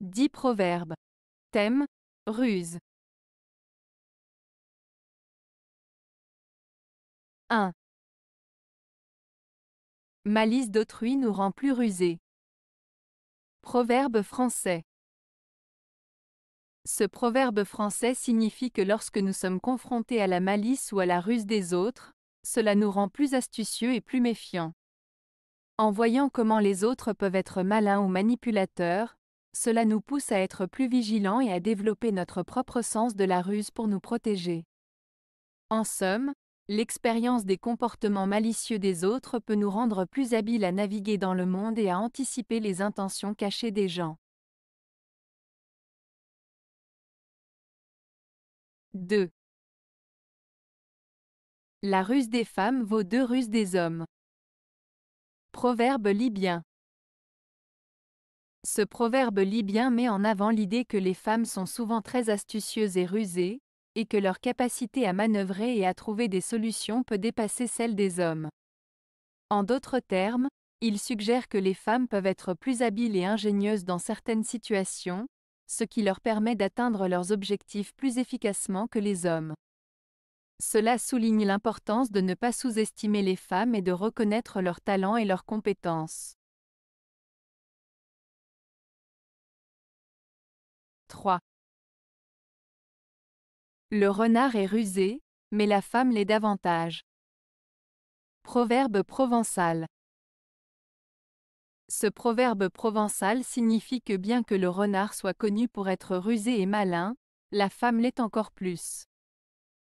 10 proverbes. Thème Ruse. 1. Malice d'autrui nous rend plus rusés. Proverbe français. Ce proverbe français signifie que lorsque nous sommes confrontés à la malice ou à la ruse des autres, cela nous rend plus astucieux et plus méfiants. En voyant comment les autres peuvent être malins ou manipulateurs, cela nous pousse à être plus vigilants et à développer notre propre sens de la ruse pour nous protéger. En somme, l'expérience des comportements malicieux des autres peut nous rendre plus habiles à naviguer dans le monde et à anticiper les intentions cachées des gens. 2. La ruse des femmes vaut deux ruses des hommes. Proverbe libyen. Ce proverbe libyen met en avant l'idée que les femmes sont souvent très astucieuses et rusées, et que leur capacité à manœuvrer et à trouver des solutions peut dépasser celle des hommes. En d'autres termes, il suggère que les femmes peuvent être plus habiles et ingénieuses dans certaines situations, ce qui leur permet d'atteindre leurs objectifs plus efficacement que les hommes. Cela souligne l'importance de ne pas sous-estimer les femmes et de reconnaître leurs talents et leurs compétences. 3. Le renard est rusé, mais la femme l'est davantage. Proverbe provençal. Ce proverbe provençal signifie que bien que le renard soit connu pour être rusé et malin, la femme l'est encore plus.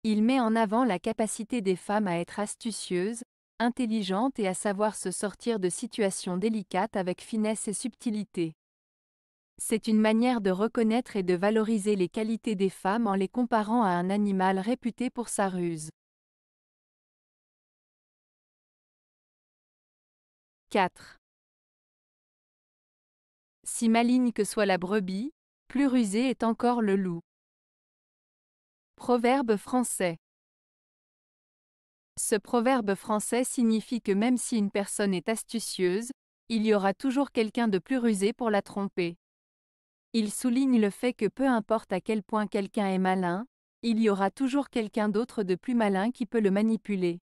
Il met en avant la capacité des femmes à être astucieuses, intelligentes et à savoir se sortir de situations délicates avec finesse et subtilité. C'est une manière de reconnaître et de valoriser les qualités des femmes en les comparant à un animal réputé pour sa ruse. 4. Si maligne que soit la brebis, plus rusé est encore le loup. Proverbe français. Ce proverbe français signifie que même si une personne est astucieuse, il y aura toujours quelqu'un de plus rusé pour la tromper. Il souligne le fait que peu importe à quel point quelqu'un est malin, il y aura toujours quelqu'un d'autre de plus malin qui peut le manipuler.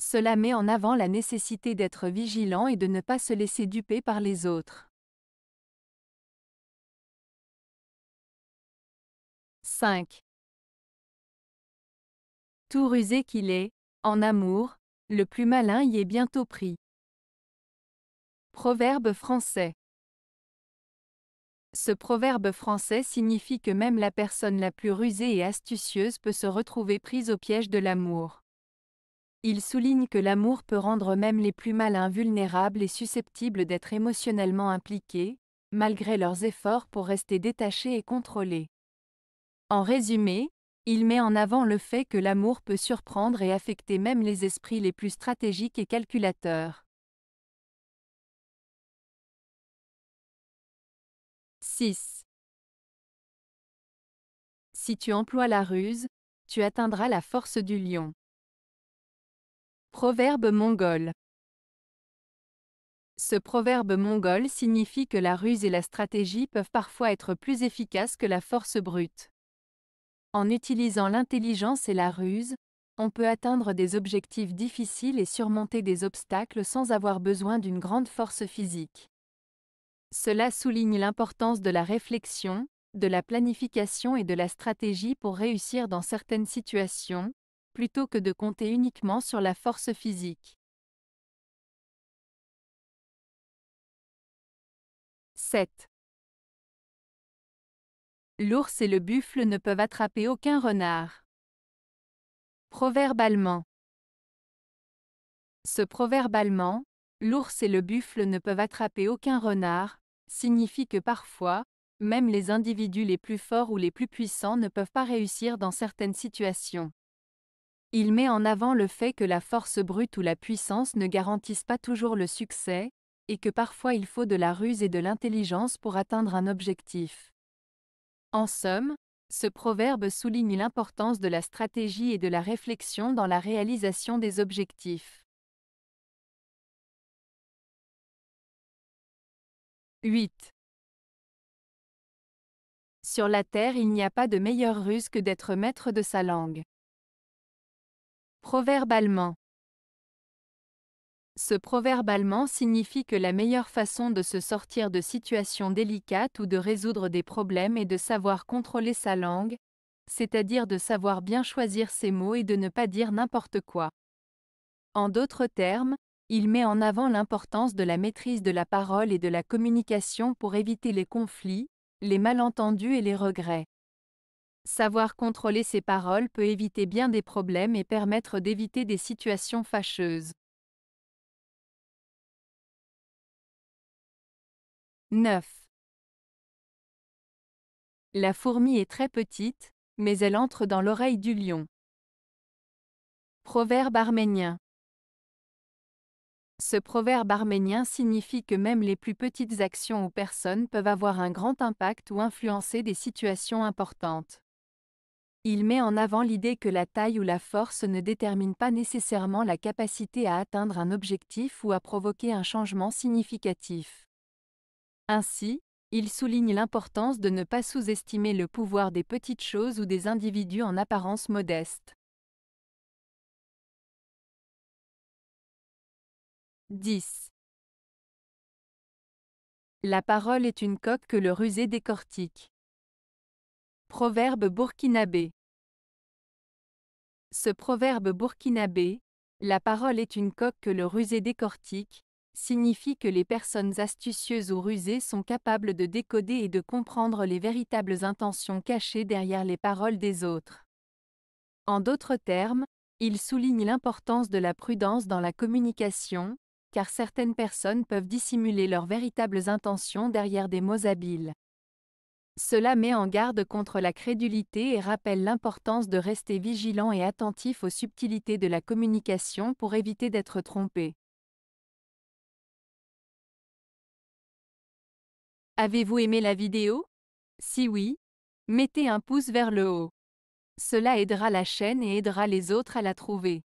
Cela met en avant la nécessité d'être vigilant et de ne pas se laisser duper par les autres. 5. Tout rusé qu'il est, en amour, le plus malin y est bientôt pris. Proverbe français ce proverbe français signifie que même la personne la plus rusée et astucieuse peut se retrouver prise au piège de l'amour. Il souligne que l'amour peut rendre même les plus malins vulnérables et susceptibles d'être émotionnellement impliqués, malgré leurs efforts pour rester détachés et contrôlés. En résumé, il met en avant le fait que l'amour peut surprendre et affecter même les esprits les plus stratégiques et calculateurs. 6. Si tu emploies la ruse, tu atteindras la force du lion. Proverbe mongol. Ce proverbe mongol signifie que la ruse et la stratégie peuvent parfois être plus efficaces que la force brute. En utilisant l'intelligence et la ruse, on peut atteindre des objectifs difficiles et surmonter des obstacles sans avoir besoin d'une grande force physique. Cela souligne l'importance de la réflexion, de la planification et de la stratégie pour réussir dans certaines situations, plutôt que de compter uniquement sur la force physique. 7. L'ours et le buffle ne peuvent attraper aucun renard. Proverbe allemand. Ce proverbe allemand, l'ours et le buffle ne peuvent attraper aucun renard, signifie que parfois, même les individus les plus forts ou les plus puissants ne peuvent pas réussir dans certaines situations. Il met en avant le fait que la force brute ou la puissance ne garantissent pas toujours le succès, et que parfois il faut de la ruse et de l'intelligence pour atteindre un objectif. En somme, ce proverbe souligne l'importance de la stratégie et de la réflexion dans la réalisation des objectifs. 8. Sur la terre il n'y a pas de meilleure ruse que d'être maître de sa langue. Proverbe allemand. Ce proverbe allemand signifie que la meilleure façon de se sortir de situations délicates ou de résoudre des problèmes est de savoir contrôler sa langue, c'est-à-dire de savoir bien choisir ses mots et de ne pas dire n'importe quoi. En d'autres termes, il met en avant l'importance de la maîtrise de la parole et de la communication pour éviter les conflits, les malentendus et les regrets. Savoir contrôler ses paroles peut éviter bien des problèmes et permettre d'éviter des situations fâcheuses. 9. La fourmi est très petite, mais elle entre dans l'oreille du lion. Proverbe arménien. Ce proverbe arménien signifie que même les plus petites actions ou personnes peuvent avoir un grand impact ou influencer des situations importantes. Il met en avant l'idée que la taille ou la force ne détermine pas nécessairement la capacité à atteindre un objectif ou à provoquer un changement significatif. Ainsi, il souligne l'importance de ne pas sous-estimer le pouvoir des petites choses ou des individus en apparence modeste. 10. La parole est une coque que le rusé décortique. Proverbe burkinabé. Ce proverbe burkinabé, la parole est une coque que le rusé décortique, signifie que les personnes astucieuses ou rusées sont capables de décoder et de comprendre les véritables intentions cachées derrière les paroles des autres. En d'autres termes, il souligne l'importance de la prudence dans la communication, car certaines personnes peuvent dissimuler leurs véritables intentions derrière des mots habiles. Cela met en garde contre la crédulité et rappelle l'importance de rester vigilant et attentif aux subtilités de la communication pour éviter d'être trompé. Avez-vous aimé la vidéo Si oui, mettez un pouce vers le haut. Cela aidera la chaîne et aidera les autres à la trouver.